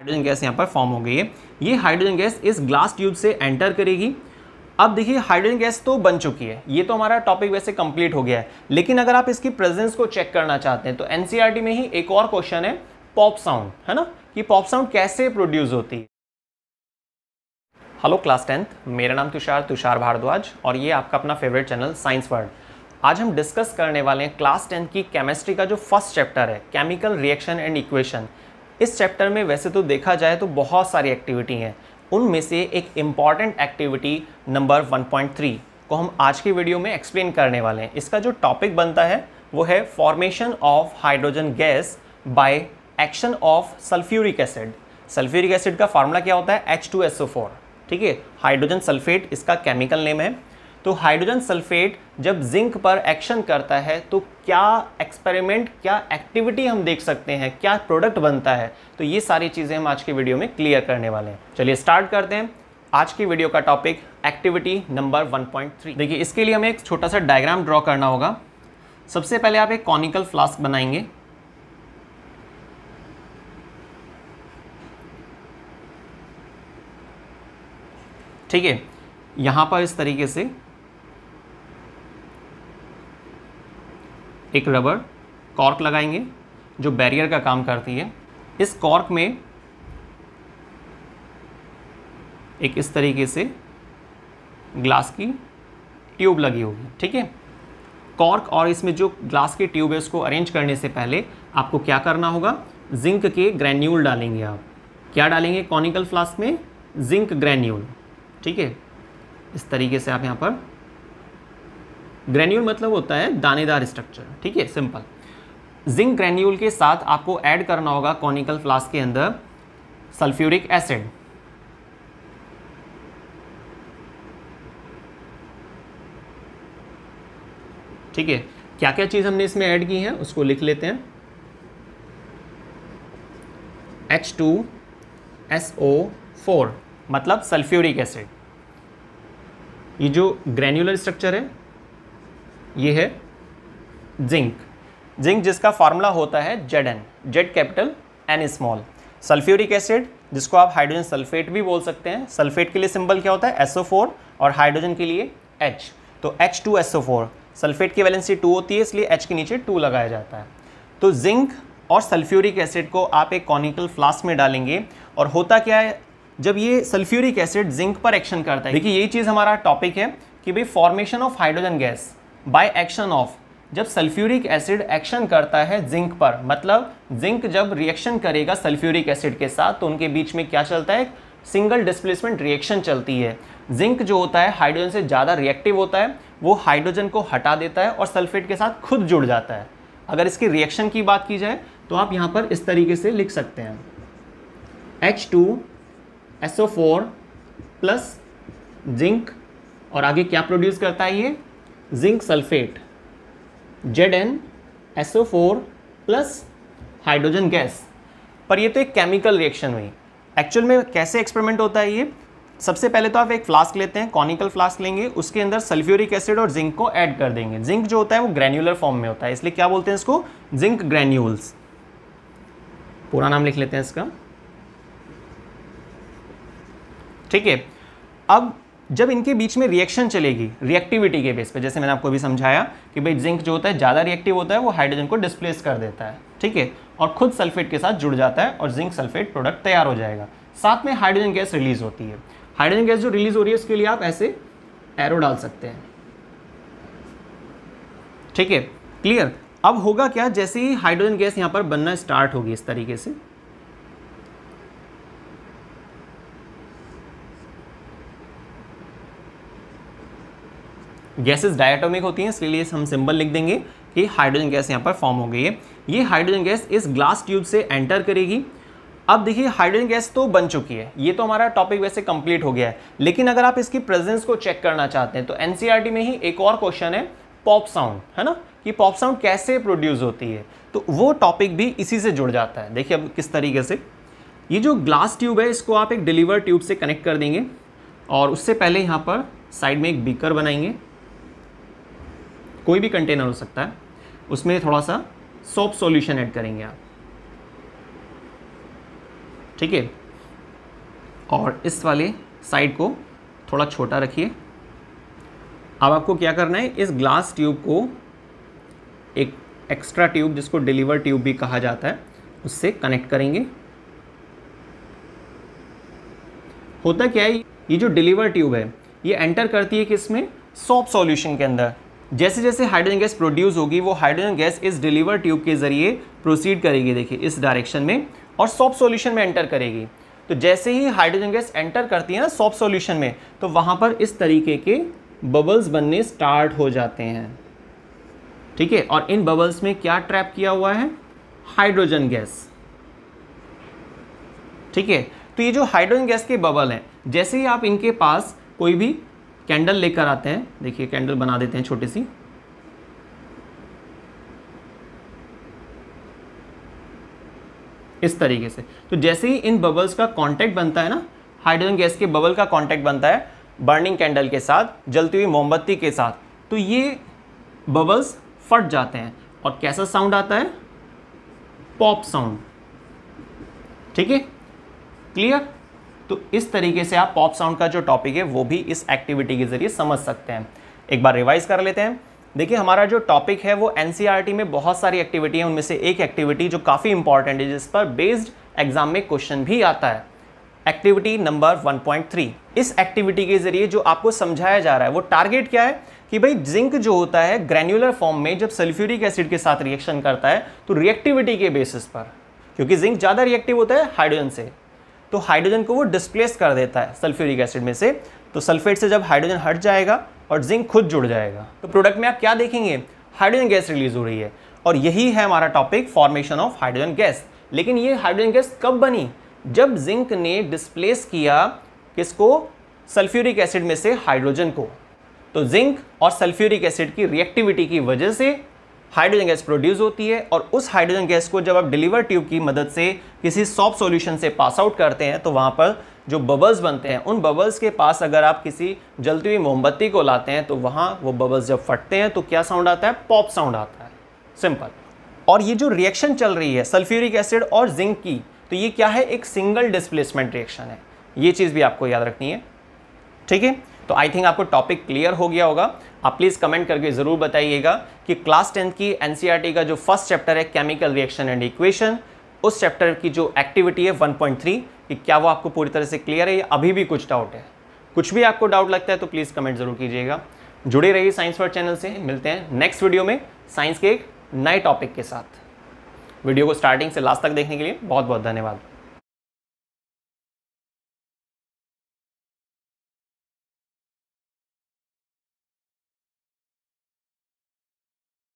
hydrogen gas यहाँ पर form हो गई है ये हाइड्रोजन गैस इस ग्लास ट्यूब से एंटर करेगी अब देखिए हाइड्रोजन गैस तो बन चुकी है ये तो हमारा टॉपिक वैसे कंप्लीट हो गया है लेकिन अगर आप इसकी प्रेजेंस को चेक करना चाहते हैं तो एन e में ही एक और क्वेश्चन है पॉप साउंड है ना कि पॉप साउंड कैसे प्रोड्यूस होती है हेलो क्लास टेंथ मेरा नाम तुषार तुषार भारद्वाज और ये आपका अपना फेवरेट चैनल साइंस वर्ल्ड आज हम डिस्कस करने वाले हैं क्लास टेंथ की केमिस्ट्री का जो फर्स्ट चैप्टर है केमिकल रिएक्शन एंड इक्वेशन इस चैप्टर में वैसे तो देखा जाए तो बहुत सारी एक्टिविटी हैं उनमें से एक इम्पॉर्टेंट एक्टिविटी नंबर 1.3 को हम आज की वीडियो में एक्सप्लेन करने वाले हैं इसका जो टॉपिक बनता है वो है formation of hydrogen gas by action of sulphuric acid sulphuric acid का फार्मूला क्या होता है एच ठीक है हाइड्रोजन सल्फेट इसका केमिकल नेम है तो हाइड्रोजन सल्फेट जब जिंक पर एक्शन करता है तो क्या एक्सपेरिमेंट क्या एक्टिविटी हम देख सकते हैं क्या प्रोडक्ट बनता है तो ये सारी चीज़ें हम आज के वीडियो में क्लियर करने वाले हैं चलिए स्टार्ट करते हैं आज की वीडियो का टॉपिक एक्टिविटी नंबर 1.3 देखिए इसके लिए हमें एक छोटा सा डायग्राम ड्रॉ करना होगा सबसे पहले आप एक कॉनिकल फ्लास्क बनाएंगे ठीक है यहाँ पर इस तरीके से एक रबर कॉर्क लगाएंगे जो बैरियर का काम करती है इस कॉर्क में एक इस तरीके से ग्लास की ट्यूब लगी होगी ठीक है कॉर्क और इसमें जो ग्लास की ट्यूब है उसको अरेंज करने से पहले आपको क्या करना होगा जिंक के ग्रैन्यूल डालेंगे आप क्या डालेंगे कॉनिकल फ्लास्क में जिंक ग्रैन्यूल ठीक है इस तरीके से आप यहाँ पर ग्रेन्यूल मतलब होता है दानेदार स्ट्रक्चर ठीक है सिंपल जिंक ग्रेन्यूल के साथ आपको ऐड करना होगा कॉनिकल फ्लास्क के अंदर सल्फ्यूरिक एसिड ठीक है क्या क्या चीज़ हमने इसमें ऐड की है उसको लिख लेते हैं H two S O four मतलब सल्फ्यूरिक एसिड ये जो ग्रेन्यूलर स्ट्रक्चर है ये है जिंक जिंक जिसका फार्मूला होता है Z N Z capital N small sulphuric acid जिसको आप हाइड्रोजन सल्फेट भी बोल सकते हैं सल्फेट के लिए सिंबल क्या होता है SO4 और हाइड्रोजन के लिए H तो H2SO4 सल्फेट की वैलेंसी टू होती है इसलिए H के नीचे टू लगाया जाता है तो जिंक और सल्फ्यूरिक एसिड को आप एक कॉनिकल फ्लास्क में डालेंगे और होता क्या है जब ये सल्फ्यूरिक एसिड जिंक पर एक्शन करता है देखिए यही चीज़ हमारा टॉपिक है कि भाई formation of hydrogen gas by action of जब सल्फ्यूरिक एसिड एक्शन करता है जिंक पर मतलब जिंक जब रिएक्शन करेगा सल्फ्यूरिक एसिड के साथ तो उनके बीच में क्या चलता है सिंगल डिस्प्लेसमेंट रिएक्शन चलती है जिंक जो होता है हाइड्रोजन से ज़्यादा रिएक्टिव होता है वो हाइड्रोजन को हटा देता है और सल्फेट के साथ खुद जुड़ जाता है अगर इसकी रिएक्शन की बात की जाए तो आप यहाँ पर इस तरीके से लिख सकते हैं H two S O four plus zinc और आगे क्या प्रोड्यूस करता है ये zinc sulphate Z N S O four plus hydrogen gas पर ये तो एक केमिकल रिएक्शन हुई एक्चुअल में कैसे एक्सपेरिमेंट होता है ये सबसे पहले तो आप एक फ्लास्क लेते हैं कॉनिकल फ्लास्क लेंगे उसके अंदर सल्फ्यूरिक एसिड और जिंक को ऐड कर देंगे जिंक जो होता है वो ग्रैन्यूलर फॉर्म में होता है इसलिए क्या बोलते हैं इसको जिंक ग्रैन्यूल्स पूरा नाम लिख लेते हैं इसका ठीक है अब जब इनके बीच में रिएक्शन चलेगी रिएक्टिविटी के बेस पे जैसे मैंने आपको भी समझाया कि भाई जिंक जो होता है ज़्यादा रिएक्टिव होता है वो हाइड्रोजन को डिस्प्लेस कर देता है ठीक है और खुद सल्फेट के साथ जुड़ जाता है और जिंक सल्फेट प्रोडक्ट तैयार हो जाएगा साथ में हाइड्रोजन गैस रिलीज होती है हाइड्रोजन गैस जो रिलीज हो रही है उसके लिए आप ऐसे एरो डाल सकते हैं ठीक है क्लियर अब होगा क्या जैसे ही हाइड्रोजन गैस यहाँ पर बनना स्टार्ट होगी इस तरीके से गैसेस डायटोमिक होती हैं इसलिए हम सिंबल लिख देंगे कि हाइड्रोजन गैस यहाँ पर फॉर्म हो गई है ये हाइड्रोजन गैस इस ग्लास ट्यूब से एंटर करेगी अब देखिए हाइड्रोजन गैस तो बन चुकी है ये तो हमारा टॉपिक वैसे कंप्लीट हो गया है लेकिन अगर आप इसकी प्रेजेंस को चेक करना चाहते हैं तो एन e में ही एक और क्वेश्चन है पॉप साउंड है ना कि पॉप साउंड कैसे प्रोड्यूस होती है तो वो टॉपिक भी इसी से जुड़ जाता है देखिए अब किस तरीके से ये जो ग्लास ट्यूब है इसको आप एक डिलीवर ट्यूब से कनेक्ट कर देंगे और उससे पहले यहाँ पर साइड में एक बीकर बनाएंगे कोई भी कंटेनर हो सकता है उसमें थोड़ा सा सोप सॉल्यूशन ऐड करेंगे आप ठीक है और इस वाले साइड को थोड़ा छोटा रखिए अब आपको क्या करना है इस ग्लास ट्यूब को एक एक्स्ट्रा ट्यूब जिसको डिलीवर ट्यूब भी कहा जाता है उससे कनेक्ट करेंगे होता क्या है ये जो डिलीवर ट्यूब है ये एंटर करती है कि इसमें सॉल्यूशन के अंदर जैसे जैसे हाइड्रोजन गैस प्रोड्यूस होगी वो हाइड्रोजन गैस इस डिलीवर ट्यूब के ज़रिए प्रोसीड करेगी देखिए इस डायरेक्शन में और सॉफ्ट सॉल्यूशन में एंटर करेगी तो जैसे ही हाइड्रोजन गैस एंटर करती है ना सॉफ्ट सॉल्यूशन में तो वहाँ पर इस तरीके के बबल्स बनने स्टार्ट हो जाते हैं ठीक है और इन बबल्स में क्या ट्रैप किया हुआ है हाइड्रोजन गैस ठीक है तो ये जो हाइड्रोजन गैस के बबल हैं जैसे ही आप इनके पास कोई भी कैंडल लेकर आते हैं देखिए कैंडल बना देते हैं छोटी सी इस तरीके से तो जैसे ही इन बबल्स का कांटेक्ट बनता है ना हाइड्रोजन गैस के बबल का कांटेक्ट बनता है बर्निंग कैंडल के साथ जलती हुई मोमबत्ती के साथ तो ये बबल्स फट जाते हैं और कैसा साउंड आता है पॉप साउंड ठीक है क्लियर तो इस तरीके से आप पॉप साउंड का जो टॉपिक है वो भी इस एक्टिविटी के ज़रिए समझ सकते हैं एक बार रिवाइज कर लेते हैं देखिए हमारा जो टॉपिक है वो एन e में बहुत सारी एक्टिविटी है उनमें से एक एक्टिविटी जो काफ़ी इंपॉर्टेंट है जिस पर बेस्ड एग्जाम में क्वेश्चन भी आता है एक्टिविटी नंबर 1.3 इस एक्टिविटी के जरिए जो आपको समझाया जा रहा है वो टारगेट क्या है कि भाई जिंक जो होता है ग्रेन्युलर फॉर्म में जब सल्फ्यूरिक एसिड के साथ रिएक्शन करता है तो रिएक्टिविटी के बेसिस पर क्योंकि जिंक ज़्यादा रिएक्टिव होता है हाइड्रोजन से तो हाइड्रोजन को वो डिस्प्लेस कर देता है सल्फ्यूरिक एसिड में से तो सल्फेट से जब हाइड्रोजन हट जाएगा और जिंक खुद जुड़ जाएगा तो प्रोडक्ट में आप क्या देखेंगे हाइड्रोजन गैस रिलीज हो रही है और यही है हमारा topic formation of hydrogen gas लेकिन ये हाइड्रोजन गैस कब बनी जब जिंक ने डिस्प्लेस किया किसको सल्फ्यूरिक एसिड में से हाइड्रोजन को तो जिंक और सल्फ्यूरिक एसिड की रिएक्टिविटी की वजह से हाइड्रोजन गैस प्रोड्यूस होती है और उस हाइड्रोजन गैस को जब आप डिलीवर ट्यूब की मदद से किसी सॉफ्ट सॉल्यूशन से पास आउट करते हैं तो वहाँ पर जो बबल्स बनते हैं उन बबल्स के पास अगर आप किसी जलती हुई मोमबत्ती को लाते हैं तो वहाँ वो बबल्स जब फटते हैं तो क्या साउंड आता है पॉप साउंड आता है सिंपल और ये जो रिएक्शन चल रही है सल्फ्यूरिक एसिड और जिंक की तो ये क्या है एक सिंगल डिस्प्लेसमेंट रिएक्शन है ये चीज़ भी आपको याद रखनी है ठीक है तो आई थिंक आपको टॉपिक क्लियर हो गया होगा आप प्लीज़ कमेंट करके ज़रूर बताइएगा कि क्लास टेंथ की एन e का जो फर्स्ट चैप्टर है केमिकल रिएक्शन एंड इक्वेशन उस चैप्टर की जो एक्टिविटी है 1.3 कि क्या वो आपको पूरी तरह से क्लियर है या अभी भी कुछ डाउट है कुछ भी आपको डाउट लगता है तो प्लीज़ कमेंट ज़रूर कीजिएगा जुड़े रहिए साइंस वर्ड चैनल से मिलते हैं नेक्स्ट वीडियो में साइंस के एक नए टॉपिक के साथ वीडियो को स्टार्टिंग से लास्ट तक देखने के लिए बहुत बहुत धन्यवाद